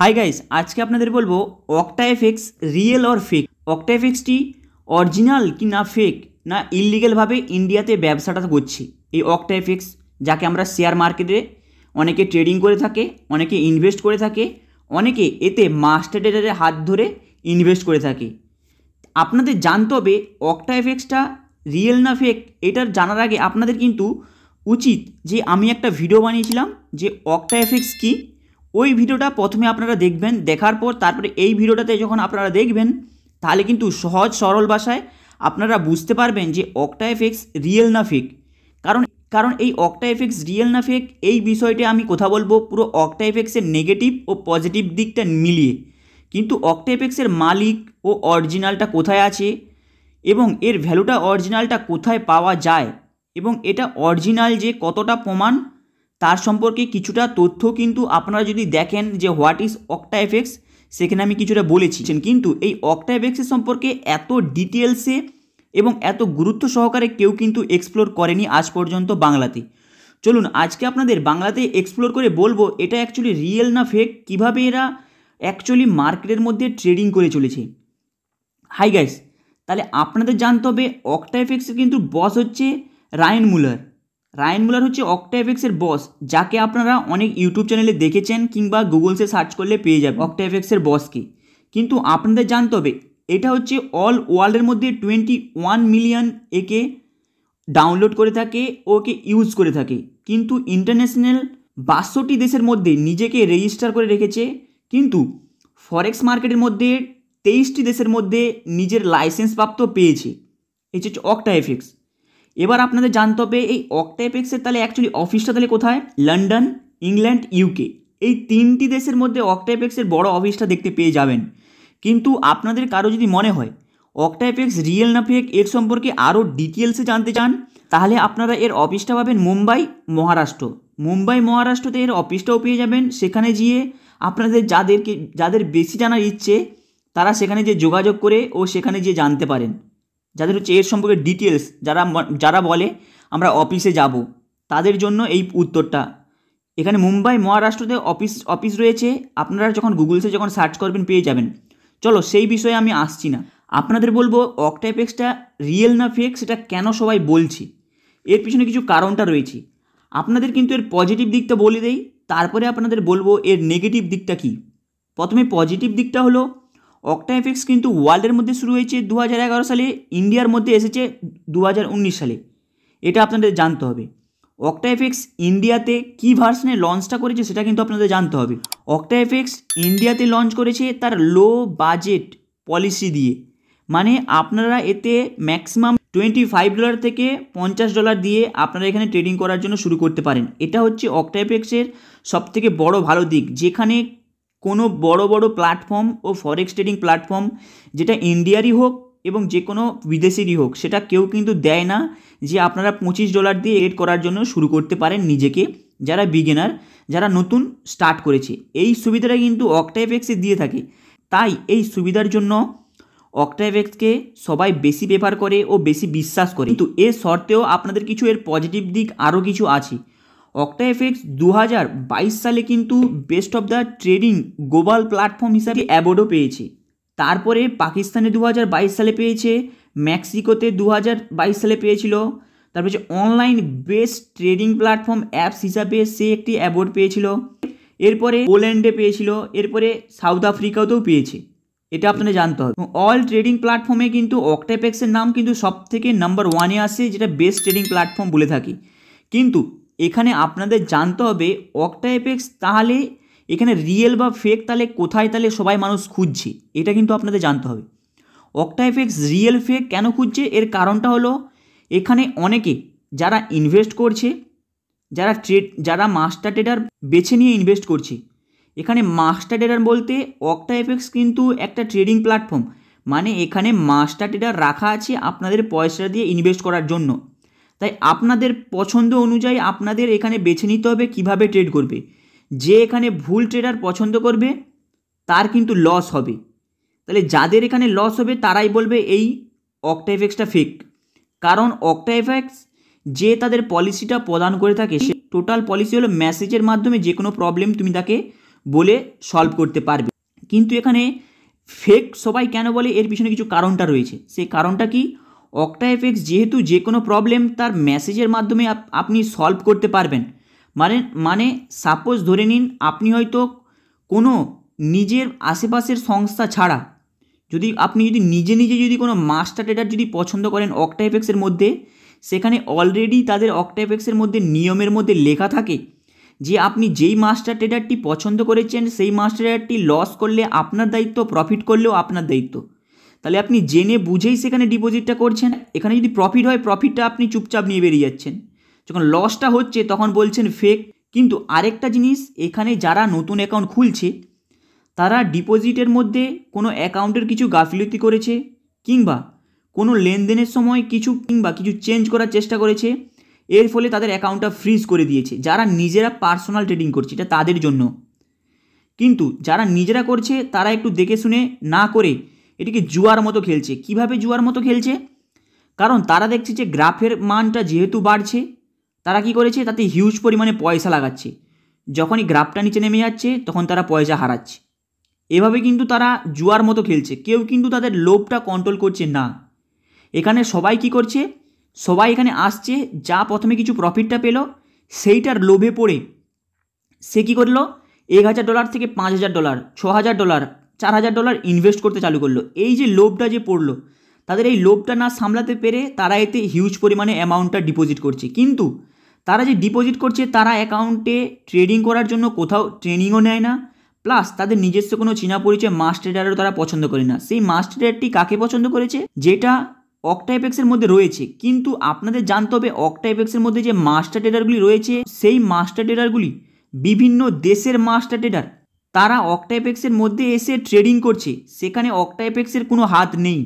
hi guys আজকে আপনাদের বলবো OctaFX real or fake Octa এফেক্সটি অরিজিনাল কি না ফেক না ইললিগালভাবে ইন্ডিয়াতে ব্যবসাটা করছে এই অক্টা এফেক্স যাকে আমরা শেয়ার মার্কেটে অনেকে ট্রেডিং করে থাকে অনেকে ইনভেস্ট করে থাকে অনেকে এতে মাস্টার ডেটারের হাত ধরে ইনভেস্ট করে থাকে আপনাদের জানতে হবে অক্টা এফেক্সটা রিয়েল না ফেক এটার জানার আগে আপনাদের কিন্তু উচিত যে আমি একটা ভিডিও বানিয়েছিলাম যে অক্টা এফেক্স কী ওই ভিডিওটা প্রথমে আপনারা দেখবেন দেখার পর তারপরে এই ভিডিওটাতে যখন আপনারা দেখবেন তাহলে কিন্তু সহজ সরল ভাষায় আপনারা বুঝতে পারবেন যে অক্টা এফেক্স রিয়েল না ফেক কারণ কারণ এই অক্টা এফেক্স রিয়েল না ফেক এই বিষয়টি আমি কথা বলবো পুরো অক্টা এফেক্সের নেগেটিভ ও পজিটিভ দিকটা মিলিয়ে কিন্তু অক্টা এফেক্সের মালিক ও অরিজিনালটা কোথায় আছে এবং এর ভ্যালুটা অরিজিনালটা কোথায় পাওয়া যায় এবং এটা অরিজিনাল যে কতটা প্রমাণ তার সম্পর্কে কিছুটা তথ্য কিন্তু আপনারা যদি দেখেন যে হোয়াট ইজ অক্টা এফেক্টস সেখানে আমি কিছুটা বলেছি কিন্তু এই অক্টা এফেক্টসের সম্পর্কে এত ডিটেলসে এবং এত গুরুত্ব সহকারে কেউ কিন্তু এক্সপ্লোর করেনি আজ পর্যন্ত বাংলাতে চলুন আজকে আপনাদের বাংলাতে এক্সপ্লোর করে বলবো এটা অ্যাকচুয়ালি রিয়েল না ফেক কীভাবে এরা অ্যাকচুয়ালি মার্কেটের মধ্যে ট্রেডিং করে চলেছে হাই গাইস তাহলে আপনাদের জানতে হবে অক্টা এফেক্সের কিন্তু বস হচ্ছে রায়ন মুলার রায়ন মুলার হচ্ছে এফেক্সের বস যাকে আপনারা অনেক ইউটিউব চ্যানেলে দেখেছেন কিংবা গুগলসে সার্চ করলে পেয়ে যাবে এফেক্সের বসকে কিন্তু আপনাদের জানতে হবে এটা হচ্ছে অল ওয়ার্ল্ডের মধ্যে টোয়েন্টি ওয়ান মিলিয়ন একে ডাউনলোড করে থাকে ওকে ইউজ করে থাকে কিন্তু ইন্টারন্যাশনাল বাষট্টি দেশের মধ্যে নিজেকে রেজিস্টার করে রেখেছে কিন্তু ফরেক্স মার্কেটের মধ্যে তেইশটি দেশের মধ্যে নিজের লাইসেন্স প্রাপ্ত পেয়েছে এই হচ্ছে অক্টা এফেক্স এবার আপনাদের জানতে হবে এই অক্টাইপেক্সের তাহলে অ্যাকচুয়ালি অফিসটা তাহলে কোথায় লন্ডন ইংল্যান্ড ইউকে এই তিনটি দেশের মধ্যে অক্টাইপেক্সের বড় অফিসটা দেখতে পেয়ে যাবেন কিন্তু আপনাদের কারো যদি মনে হয় অক্টাইপেক্স রিয়েল না ফেক এর সম্পর্কে আরও ডিটেলসে জানতে চান তাহলে আপনারা এর অফিসটা পাবেন মুম্বাই মহারাষ্ট্র মুম্বাই মহারাষ্ট্রতে এর অফিসটাও পেয়ে যাবেন সেখানে গিয়ে আপনাদের যাদেরকে যাদের বেশি জানার ইচ্ছে তারা সেখানে যে যোগাযোগ করে ও সেখানে যে জানতে পারেন যাদের হচ্ছে এর সম্পর্কে ডিটেলস যারা যারা বলে আমরা অফিসে যাব তাদের জন্য এই উত্তরটা এখানে মুম্বাই মহারাষ্ট্রতে অফিস অফিস রয়েছে আপনারা যখন গুগলসে যখন সার্চ করবেন পেয়ে যাবেন চলো সেই বিষয়ে আমি আসছি না আপনাদের বলবো অকটাইপেক্সটা রিয়েল না ফেক সেটা কেন সবাই বলছে এর পিছনে কিছু কারণটা রয়েছে আপনাদের কিন্তু এর পজিটিভ দিকটা বলে দেই তারপরে আপনাদের বলবো এর নেগেটিভ দিকটা কী প্রথমে পজিটিভ দিকটা হলো অক্টা এফেক্টস কিন্তু ওয়ার্ল্ডের মধ্যে শুরু হয়েছে দু সালে ইন্ডিয়ার মধ্যে এসেছে দু সালে এটা আপনাদের জানতে হবে অক্টা এফেক্স ইন্ডিয়াতে কী ভার্সনে লঞ্চটা করেছে সেটা কিন্তু আপনাদের জানতে হবে অক্টা এফেক্স ইন্ডিয়াতে লঞ্চ করেছে তার লো বাজেট পলিসি দিয়ে মানে আপনারা এতে ম্যাক্সিমাম টোয়েন্টি ফাইভ ডলার থেকে পঞ্চাশ ডলার দিয়ে আপনারা এখানে ট্রেডিং করার জন্য শুরু করতে পারেন এটা হচ্ছে সব সবথেকে বড় ভালো দিক যেখানে কোনো বড় বড় প্ল্যাটফর্ম ও ফরেক্স ট্রেডিং প্ল্যাটফর্ম যেটা ইন্ডিয়ারই হোক এবং যে কোনো বিদেশিরই হোক সেটা কেউ কিন্তু দেয় না যে আপনারা পঁচিশ ডলার দিয়ে এড করার জন্য শুরু করতে পারেন নিজেকে যারা বিগিনার যারা নতুন স্টার্ট করেছে এই সুবিধাটা কিন্তু অক্টাইভেক্সে দিয়ে থাকে তাই এই সুবিধার জন্য এক্সকে সবাই বেশি প্রেফার করে ও বেশি বিশ্বাস করে কিন্তু এ শর্তেও আপনাদের কিছু এর পজিটিভ দিক আরও কিছু আছে অক্টা এফেক্স দু সালে কিন্তু best of the trading global platform হিসাবে অ্যাওয়ার্ডও পেয়েছে তারপরে পাকিস্তানে দু সালে পেয়েছে মেক্সিকোতে দু সালে পেয়েছিল তারপরে যে online best trading platform apps হিসাবে সে একটি অ্যাওয়ার্ড পেয়েছিল এরপরে পোল্যান্ডে পেয়েছিল এরপরে সাউথ আফ্রিকাতেও পেয়েছে এটা আপনারা জানতে হবে অল ট্রেডিং প্ল্যাটফর্মে কিন্তু অক্টাপেক্সের নাম কিন্তু সব থেকে নাম্বার ওয়ানে আসে যেটা বেস্ট ট্রেডিং প্ল্যাটফর্ম বলে থাকি কিন্তু এখানে আপনাদের জানতে হবে অক্টা এফেক্স তাহলে এখানে রিয়েল বা ফেক তাহলে কোথায় তাহলে সবাই মানুষ খুঁজছে এটা কিন্তু আপনাদের জানতে হবে অক্টা এফেক্স রিয়েল ফেক কেন খুঁজছে এর কারণটা হলো এখানে অনেকে যারা ইনভেস্ট করছে যারা ট্রেড যারা মাস্টার ট্রেডার বেছে নিয়ে ইনভেস্ট করছে এখানে মাস্টার ট্রেডার বলতে অক্টা এফেক্স কিন্তু একটা ট্রেডিং প্ল্যাটফর্ম মানে এখানে মাস্টার ট্রেডার রাখা আছে আপনাদের পয়সা দিয়ে ইনভেস্ট করার জন্য তাই আপনাদের পছন্দ অনুযায়ী আপনাদের এখানে বেছে নিতে হবে কিভাবে ট্রেড করবে যে এখানে ভুল ট্রেডার পছন্দ করবে তার কিন্তু লস হবে তাহলে যাদের এখানে লস হবে তারাই বলবে এই অক্টাইফেক্সটা ফেক কারণ অক্টাইফেক্স যে তাদের পলিসিটা প্রদান করে থাকে সে টোটাল পলিসি হলো মেসেজের মাধ্যমে যে কোনো প্রবলেম তুমি তাকে বলে সলভ করতে পারবে কিন্তু এখানে ফেক সবাই কেন বলে এর পিছনে কিছু কারণটা রয়েছে সেই কারণটা কি অক্টা এফেক্স যেহেতু যে কোনো প্রবলেম তার মেসেজের মাধ্যমে আপনি সলভ করতে পারবেন মানে মানে সাপোজ ধরে নিন আপনি হয়তো কোনো নিজের আশেপাশের সংস্থা ছাড়া যদি আপনি যদি নিজে নিজে যদি কোনো মাস্টার ট্রেডার যদি পছন্দ করেন অক্টা এফেক্সের মধ্যে সেখানে অলরেডি তাদের অক্টা এফেক্সের মধ্যে নিয়মের মধ্যে লেখা থাকে যে আপনি যেই মাস্টার ট্রেডারটি পছন্দ করেছেন সেই মাস্টার ট্রেডারটি লস করলে আপনার দায়িত্ব প্রফিট করলেও আপনার দায়িত্ব তাহলে আপনি জেনে বুঝেই সেখানে ডিপোজিটটা করছেন এখানে যদি প্রফিট হয় প্রফিটটা আপনি চুপচাপ নিয়ে বেরিয়ে যাচ্ছেন যখন লসটা হচ্ছে তখন বলছেন ফেক কিন্তু আরেকটা জিনিস এখানে যারা নতুন অ্যাকাউন্ট খুলছে তারা ডিপোজিটের মধ্যে কোনো অ্যাকাউন্টের কিছু গাফিলতি করেছে কিংবা কোনো লেনদেনের সময় কিছু কিংবা কিছু চেঞ্জ করার চেষ্টা করেছে এর ফলে তাদের অ্যাকাউন্টটা ফ্রিজ করে দিয়েছে যারা নিজেরা পার্সোনাল ট্রেডিং করছে এটা তাদের জন্য কিন্তু যারা নিজেরা করছে তারা একটু দেখে শুনে না করে এটিকে জুয়ার মতো খেলছে কিভাবে জুয়ার মতো খেলছে কারণ তারা দেখছে যে গ্রাফের মানটা যেহেতু বাড়ছে তারা কি করেছে তাতে হিউজ পরিমাণে পয়সা লাগাচ্ছে যখনই গ্রাফটা নিচে নেমে যাচ্ছে তখন তারা পয়সা হারাচ্ছে এভাবে কিন্তু তারা জুয়ার মতো খেলছে কেউ কিন্তু তাদের লোভটা কন্ট্রোল করছে না এখানে সবাই কি করছে সবাই এখানে আসছে যা প্রথমে কিছু প্রফিটটা পেল সেইটার লোভে পড়ে সে কী করলো এক হাজার ডলার থেকে পাঁচ হাজার ডলার ছ হাজার ডলার চার হাজার ডলার ইনভেস্ট করতে চালু করলো এই যে লোভটা যে পড়লো তাদের এই লোভটা না সামলাতে পেরে তারা এতে হিউজ পরিমাণে অ্যামাউন্টটা ডিপোজিট করছে কিন্তু তারা যে ডিপোজিট করছে তারা অ্যাকাউন্টে ট্রেডিং করার জন্য কোথাও ট্রেনিংও নেয় না প্লাস তাদের নিজস্ব কোনো চীনা পরিচয় মাস ট্রেডারও তারা পছন্দ করে না সেই মাস ট্রেডারটি কাকে পছন্দ করেছে যেটা অকটাইপেক্সের মধ্যে রয়েছে কিন্তু আপনাদের জানতে হবে অকটাইপেক্সের মধ্যে যে মাস্টার ট্রেডারগুলি রয়েছে সেই মাস্টার ট্রেডারগুলি বিভিন্ন দেশের মাস্টার ট্রেডার তারা অক্টাইপেক্সের মধ্যে এসে ট্রেডিং করছে সেখানে অক্টাইপেক্সের কোনো হাত নেই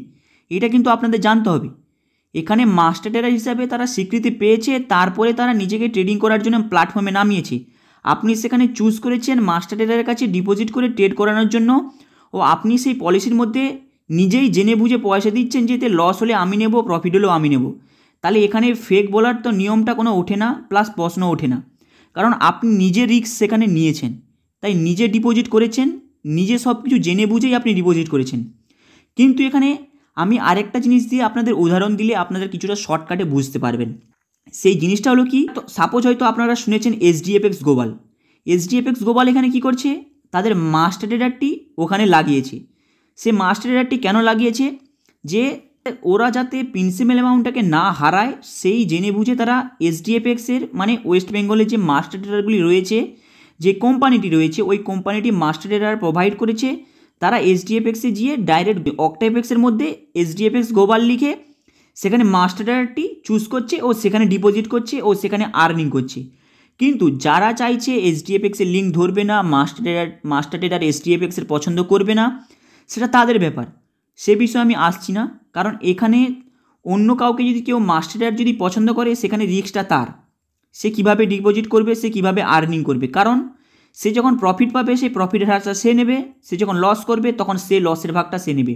এটা কিন্তু আপনাদের জানতে হবে এখানে মাস্টার ট্রেডার হিসাবে তারা স্বীকৃতি পেয়েছে তারপরে তারা নিজেকে ট্রেডিং করার জন্য প্ল্যাটফর্মে নামিয়েছে আপনি সেখানে চুজ করেছেন মাস্টার ট্রেডারের কাছে ডিপোজিট করে ট্রেড করানোর জন্য ও আপনি সেই পলিসির মধ্যে নিজেই জেনে বুঝে পয়সা দিচ্ছেন যে এতে লস হলে আমি নেব প্রফিট হলেও আমি নেব তাহলে এখানে ফেক বলার তো নিয়মটা কোনো ওঠে না প্লাস প্রশ্ন ওঠে না কারণ আপনি নিজে রিস্ক সেখানে নিয়েছেন তাই নিজে ডিপোজিট করেছেন নিজে সব কিছু জেনে বুঝেই আপনি ডিপোজিট করেছেন কিন্তু এখানে আমি আরেকটা জিনিস দিয়ে আপনাদের উদাহরণ দিলে আপনাদের কিছুটা শর্টকাটে বুঝতে পারবেন সেই জিনিসটা হলো কি তো সাপোজ হয়তো আপনারা শুনেছেন এসডিএফএক্স গোবাল এসডিএফএক্স গোবাল এখানে কি করছে তাদের মাস্টার ডেডারটি ওখানে লাগিয়েছে সে মাস্টার ডেডারটি কেন লাগিয়েছে যে ওরা যাতে প্রিন্সিপাল অ্যামাউন্টটাকে না হারায় সেই জেনে বুঝে তারা এসডিএফএক্সের মানে ওয়েস্ট বেঙ্গলের যে মাস্টার ডেডারগুলি রয়েছে যে কোম্পানিটি রয়েছে ওই কোম্পানিটি মাস্টার ডেটার প্রোভাইড করেছে তারা এসডিএফএক্সে গিয়ে ডাইরেক্ট অক্টাএফএক্সের মধ্যে এসডিএফএক্স গোবাল লিখে সেখানে মাস্টার ডেটারটি চুজ করছে ও সেখানে ডিপোজিট করছে ও সেখানে আর্নিং করছে কিন্তু যারা চাইছে এসডিএফএক্সের লিঙ্ক ধরবে না মাস্টার ডেটার মাস্টার ডেটার এইচডিএফএক্সের পছন্দ করবে না সেটা তাদের ব্যাপার সে বিষয়ে আমি আসছি না কারণ এখানে অন্য কাউকে যদি কেউ মাস্টার ডেটার যদি পছন্দ করে সেখানে রিক্সটা তার সে কিভাবে ডিপোজিট করবে সে কিভাবে আর্নিং করবে কারণ সে যখন প্রফিট পাবে সেই প্রফিটের হারটা সে নেবে সে যখন লস করবে তখন সে লসের ভাগটা সে নেবে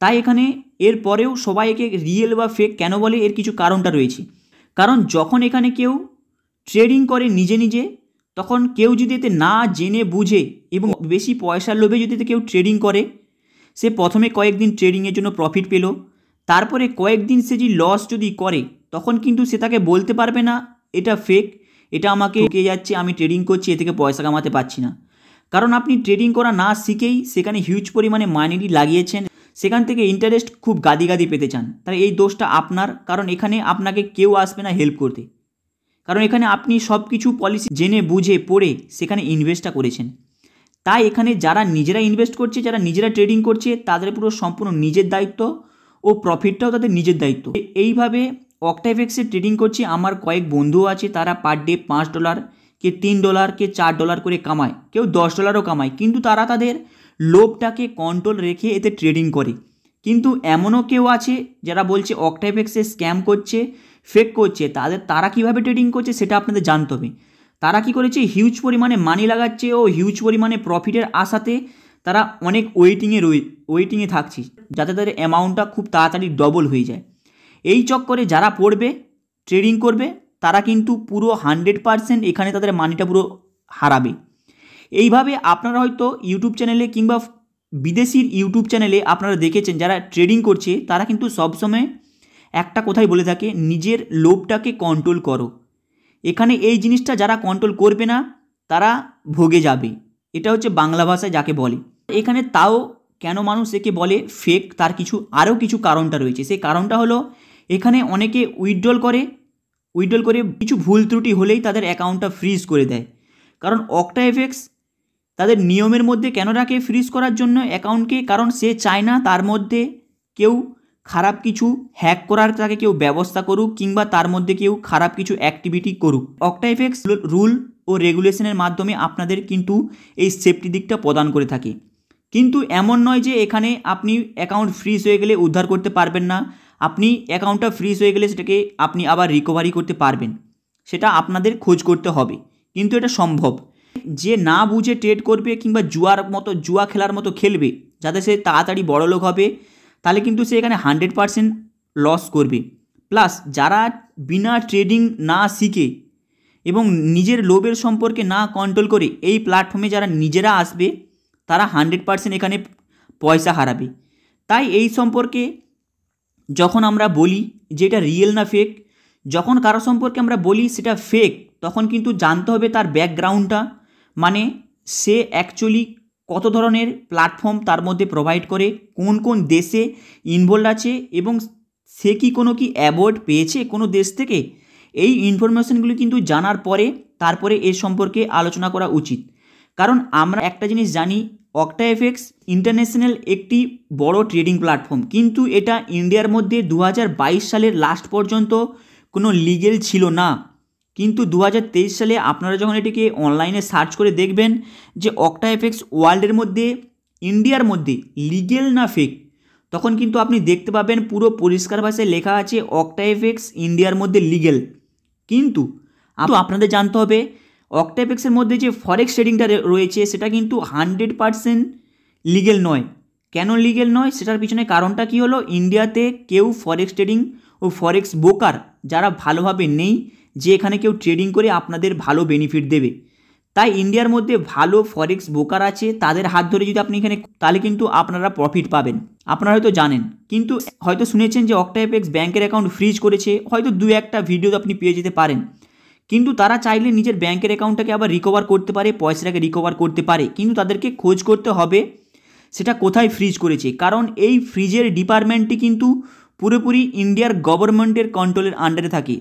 তাই এখানে এর পরেও সবাই একে রিয়েল বা ফেক কেন বলে এর কিছু কারণটা রয়েছে কারণ যখন এখানে কেউ ট্রেডিং করে নিজে নিজে তখন কেউ যদি এতে না জেনে বুঝে এবং বেশি পয়সার লোভে যদি এতে কেউ ট্রেডিং করে সে প্রথমে কয়েকদিন ট্রেডিংয়ের জন্য প্রফিট পেল তারপরে কয়েকদিন সে যে লস যদি করে তখন কিন্তু সে তাকে বলতে পারবে না এটা ফেক এটা আমাকে কে যাচ্ছে আমি ট্রেডিং করছি এ থেকে পয়সা কামাতে পারছি না কারণ আপনি ট্রেডিং করা না শিখেই সেখানে হিউজ পরিমাণে মাইনেটি লাগিয়েছেন সেখান থেকে ইন্টারেস্ট খুব গাদি গাদি পেতে চান তাহলে এই দোষটা আপনার কারণ এখানে আপনাকে কেউ আসবে না হেল্প করতে কারণ এখানে আপনি সব কিছু পলিসি জেনে বুঝে পড়ে সেখানে ইনভেস্টটা করেছেন তাই এখানে যারা নিজেরা ইনভেস্ট করছে যারা নিজেরা ট্রেডিং করছে তাদের পুরো সম্পূর্ণ নিজের দায়িত্ব ও প্রফিটটাও তাদের নিজের দায়িত্ব এইভাবে অক্টাইভেক্সে ট্রেডিং করছি আমার কয়েক বন্ধু আছে তারা পার ডে পাঁচ ডলার কে তিন ডলার কে চার ডলার করে কামায় কেউ দশ ডলারও কামায় কিন্তু তারা তাদের লোভটাকে কন্ট্রোল রেখে এতে ট্রেডিং করে কিন্তু এমনও কেউ আছে যারা বলছে অক্টাইভেক্সে স্ক্যাম করছে ফেক করছে তাদের তারা কিভাবে ট্রেডিং করছে সেটা আপনাদের জানতে হবে তারা কি করেছে হিউজ পরিমাণে মানি লাগাচ্ছে ও হিউজ পরিমাণে প্রফিটের আশাতে তারা অনেক ওয়েটিংয়ে রয়ে ওয়েটিংয়ে থাকছে যাতে তাদের অ্যামাউন্টটা খুব তাড়াতাড়ি ডবল হয়ে যায় এই চক্করে যারা পড়বে ট্রেডিং করবে তারা কিন্তু পুরো হান্ড্রেড পারসেন্ট এখানে তাদের মানিটা পুরো হারাবে এইভাবে আপনারা হয়তো ইউটিউব চ্যানেলে কিংবা বিদেশির ইউটিউব চ্যানেলে আপনারা দেখেছেন যারা ট্রেডিং করছে তারা কিন্তু সবসময় একটা কথাই বলে থাকে নিজের লোভটাকে কন্ট্রোল করো এখানে এই জিনিসটা যারা কন্ট্রোল করবে না তারা ভোগে যাবে এটা হচ্ছে বাংলা ভাষায় যাকে বলে এখানে তাও কেন মানুষ একে বলে ফেক তার কিছু আরও কিছু কারণটা রয়েছে সেই কারণটা হলো এখানে অনেকে উইথড্রল করে উইথড্রল করে কিছু ভুল ত্রুটি হলেই তাদের অ্যাকাউন্টটা ফ্রিজ করে দেয় কারণ অক্টা এফেক্স তাদের নিয়মের মধ্যে কেন রাখে ফ্রিজ করার জন্য অ্যাকাউন্টকে কারণ সে চায় না তার মধ্যে কেউ খারাপ কিছু হ্যাক করার তাকে কেউ ব্যবস্থা করুক কিংবা তার মধ্যে কেউ খারাপ কিছু অ্যাক্টিভিটি করুক অক্টা এফেক্স রুল ও রেগুলেশনের মাধ্যমে আপনাদের কিন্তু এই সেফটি দিকটা প্রদান করে থাকে কিন্তু এমন নয় যে এখানে আপনি অ্যাকাউন্ট ফ্রিজ হয়ে গেলে উদ্ধার করতে পারবেন না আপনি অ্যাকাউন্টটা ফ্রিজ হয়ে গেলে সেটাকে আপনি আবার রিকভারি করতে পারবেন সেটা আপনাদের খোঁজ করতে হবে কিন্তু এটা সম্ভব যে না বুঝে ট্রেড করবে কিংবা জুয়ার মতো জুয়া খেলার মতো খেলবে যাতে সে তাড়াতাড়ি বড় লোক হবে তাহলে কিন্তু সে এখানে হান্ড্রেড পারসেন্ট লস করবে প্লাস যারা বিনা ট্রেডিং না শিখে এবং নিজের লোভের সম্পর্কে না কন্ট্রোল করে এই প্ল্যাটফর্মে যারা নিজেরা আসবে তারা হান্ড্রেড পারসেন্ট এখানে পয়সা হারাবে তাই এই সম্পর্কে যখন আমরা বলি যে এটা রিয়েল না ফেক যখন কারো সম্পর্কে আমরা বলি সেটা ফেক তখন কিন্তু জানতে হবে তার ব্যাকগ্রাউন্ডটা মানে সে অ্যাকচুয়ালি কত ধরনের প্ল্যাটফর্ম তার মধ্যে প্রোভাইড করে কোন কোন দেশে ইনভলভ আছে এবং সে কি কোনো কি অ্যাওয়ার্ড পেয়েছে কোনো দেশ থেকে এই ইনফরমেশনগুলি কিন্তু জানার পরে তারপরে এ সম্পর্কে আলোচনা করা উচিত কারণ আমরা একটা জিনিস জানি অক্টা এফেক্স ইন্টারন্যাশনাল একটি বড় ট্রেডিং প্ল্যাটফর্ম কিন্তু এটা ইন্ডিয়ার মধ্যে দু সালের লাস্ট পর্যন্ত কোনো লিগেল ছিল না কিন্তু দু সালে আপনারা যখন এটিকে অনলাইনে সার্চ করে দেখবেন যে অক্টা এফেক্স ওয়ার্ল্ডের মধ্যে ইন্ডিয়ার মধ্যে লিগেল না ফেক তখন কিন্তু আপনি দেখতে পাবেন পুরো পরিষ্কার ভাষায় লেখা আছে অক্টা এফেক্স ইন্ডিয়ার মধ্যে লিগেল কিন্তু আপনাদের জানতে হবে অক্টাপেক্সের মধ্যে যে ফরেক্স ট্রেডিংটা রয়েছে সেটা কিন্তু হান্ড্রেড পারসেন্ট লিগেল নয় কেন লিগেল নয় সেটার পিছনে কারণটা কী হলো ইন্ডিয়াতে কেউ ফরেক্স ট্রেডিং ও ফরেক্স বোকার যারা ভালোভাবে নেই যে এখানে কেউ ট্রেডিং করে আপনাদের ভালো বেনিফিট দেবে তাই ইন্ডিয়ার মধ্যে ভালো ফরেক্স বোকার আছে তাদের হাত ধরে যদি আপনি এখানে তাহলে কিন্তু আপনারা প্রফিট পাবেন আপনারা হয়তো জানেন কিন্তু হয়তো শুনেছেন যে অক্টাইপেক্স ব্যাংকের অ্যাকাউন্ট ফ্রিজ করেছে হয়তো দু একটা ভিডিও আপনি পেয়ে যেতে পারেন কিন্তু তারা চাইলে নিজের ব্যাংকের অ্যাকাউন্টটাকে আবার রিকভার করতে পারে পয়সাটাকে রিকভার করতে পারে কিন্তু তাদেরকে খোঁজ করতে হবে সেটা কোথায় ফ্রিজ করেছে কারণ এই ফ্রিজের ডিপার্টমেন্টটি কিন্তু পুরোপুরি ইন্ডিয়ার গভর্নমেন্টের কন্ট্রোলের আন্ডারে থাকে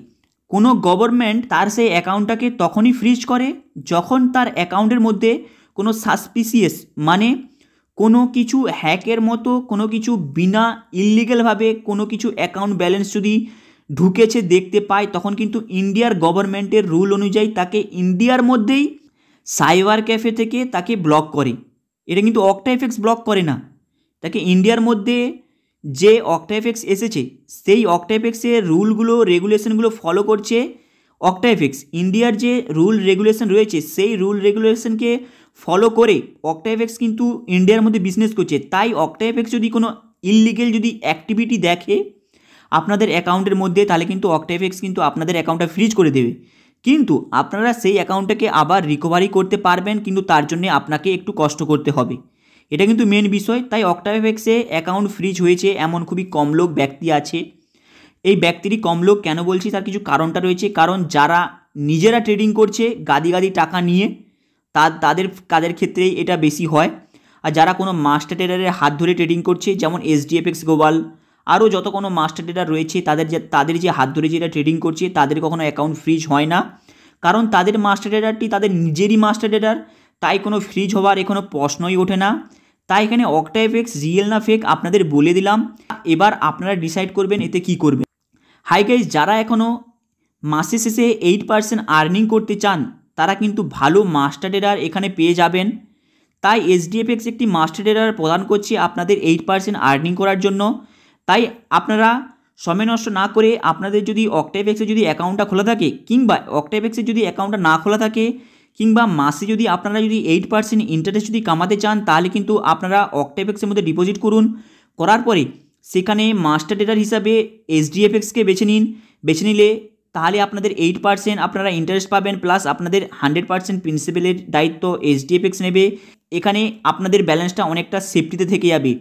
কোনো গভর্নমেন্ট তার সেই অ্যাকাউন্টটাকে তখনই ফ্রিজ করে যখন তার অ্যাকাউন্টের মধ্যে কোনো সাসপিসিয়াস মানে কোনো কিছু হ্যাকের মতো কোনো কিছু বিনা ইললিগালভাবে কোনো কিছু অ্যাকাউন্ট ব্যালেন্স যদি ঢুকেছে দেখতে পায় তখন কিন্তু ইন্ডিয়ার গভর্নমেন্টের রুল অনুযায়ী তাকে ইন্ডিয়ার মধ্যেই সাইবার ক্যাফে থেকে তাকে ব্লক করে এটা কিন্তু অক্টাইফেক্স ব্লক করে না তাকে ইন্ডিয়ার মধ্যে যে অক্টাইফেক্স এসেছে সেই অক্টাইফেক্সের রুলগুলো রেগুলেশনগুলো ফলো করছে অক্টাইফেক্স ইন্ডিয়ার যে রুল রেগুলেশন রয়েছে সেই রুল রেগুলেশনকে ফলো করে অক্টাইফেক্স কিন্তু ইন্ডিয়ার মধ্যে বিজনেস করছে তাই অক্টাইফেক্স যদি কোনো ইললিগেল যদি অ্যাক্টিভিটি দেখে আপনাদের অ্যাকাউন্টের মধ্যে তাহলে কিন্তু অক্টাফেক্স কিন্তু আপনাদের অ্যাকাউন্টটা ফ্রিজ করে দেবে কিন্তু আপনারা সেই অ্যাকাউন্টটাকে আবার রিকভারি করতে পারবেন কিন্তু তার জন্য আপনাকে একটু কষ্ট করতে হবে এটা কিন্তু মেন বিষয় তাই অক্টাফেক্সে অ্যাকাউন্ট ফ্রিজ হয়েছে এমন খুবই কম লোক ব্যক্তি আছে এই ব্যক্তিরই কম লোক কেন বলছি তার কিছু কারণটা রয়েছে কারণ যারা নিজেরা ট্রেডিং করছে গাদি গাদি টাকা নিয়ে তার তাদের কাদের ক্ষেত্রেই এটা বেশি হয় আর যারা কোনো মাস্টার ট্রেডারের হাত ধরে ট্রেডিং করছে যেমন এসডিএফএক্স গোবাল আরও যত কোনো মাস্টার ট্রেডার রয়েছে তাদের যে তাদের যে হাত ধরে যেটা ট্রেডিং করছে তাদের কখনো অ্যাকাউন্ট ফ্রিজ হয় না কারণ তাদের মাস্টার ট্রেডারটি তাদের নিজেরই মাস্টার ট্রেডার তাই কোনো ফ্রিজ হওয়ার এখনো প্রশ্নই ওঠে না তাই এখানে অক্টা এফেক্স রিয়েল না ফেক আপনাদের বলে দিলাম এবার আপনারা ডিসাইড করবেন এতে কি করবেন হাই গাইজ যারা এখনও মাসে শেষে এইট পার্সেন্ট আর্নিং করতে চান তারা কিন্তু ভালো মাস্টার ট্রেডার এখানে পেয়ে যাবেন তাই এসডিএফএক্স একটি মাস্টার ট্রেডার প্রদান করছে আপনাদের এইট পার্সেন্ট আর্নিং করার জন্য তাই আপনারা সময় নষ্ট না করে আপনাদের যদি অক্টেভেক্সে যদি অ্যাকাউন্টটা খোলা থাকে কিংবা অক্টেভেক্সে যদি অ্যাকাউন্টটা না খোলা থাকে কিংবা মাসে যদি আপনারা যদি এইট পার্সেন্ট ইন্টারেস্ট যদি কামাতে চান তাহলে কিন্তু আপনারা এক্সের মধ্যে ডিপোজিট করুন করার পরে সেখানে মাস্টার ডেটার হিসাবে এসডিএফএক্সকে বেছে নিন বেছে নিলে তাহলে আপনাদের এইট পার্সেন্ট আপনারা ইন্টারেস্ট পাবেন প্লাস আপনাদের হান্ড্রেড পার্সেন্ট প্রিন্সিপালের দায়িত্ব এসডিএফএক্স নেবে এখানে আপনাদের ব্যালেন্সটা অনেকটা সেফটিতে থেকে যাবে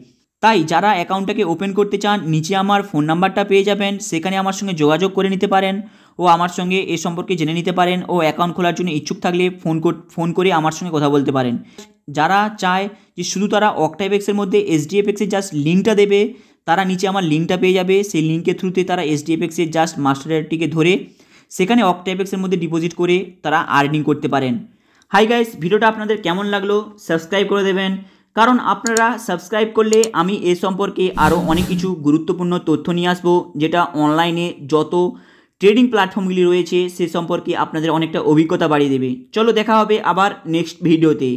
তাই যারা অ্যাকাউন্টটাকে ওপেন করতে চান নিচে আমার ফোন নাম্বারটা পেয়ে যাবেন সেখানে আমার সঙ্গে যোগাযোগ করে নিতে পারেন ও আমার সঙ্গে এ সম্পর্কে জেনে নিতে পারেন ও অ্যাকাউন্ট খোলার জন্য ইচ্ছুক থাকলে ফোন ফোন করে আমার সঙ্গে কথা বলতে পারেন যারা চায় যে শুধু তারা অক্টাইভেক্সের মধ্যে এসডিএফএক্সের জাস্ট লিঙ্কটা দেবে তারা নিচে আমার লিঙ্কটা পেয়ে যাবে সেই লিঙ্কের থ্রুতে তারা এসডিএফএক্সের জাস্ট মাস্টারটিকে ধরে সেখানে অক্টাইভেক্সের মধ্যে ডিপোজিট করে তারা আর্নিং করতে পারেন হাই গাইস ভিডিওটা আপনাদের কেমন লাগলো সাবস্ক্রাইব করে দেবেন কারণ আপনারা সাবস্ক্রাইব করলে আমি এ সম্পর্কে আরও অনেক কিছু গুরুত্বপূর্ণ তথ্য নিয়ে আসবো যেটা অনলাইনে যত ট্রেডিং প্ল্যাটফর্মগুলি রয়েছে সে সম্পর্কে আপনাদের অনেকটা অভিজ্ঞতা বাড়িয়ে দেবে চলো দেখা হবে আবার নেক্সট ভিডিওতে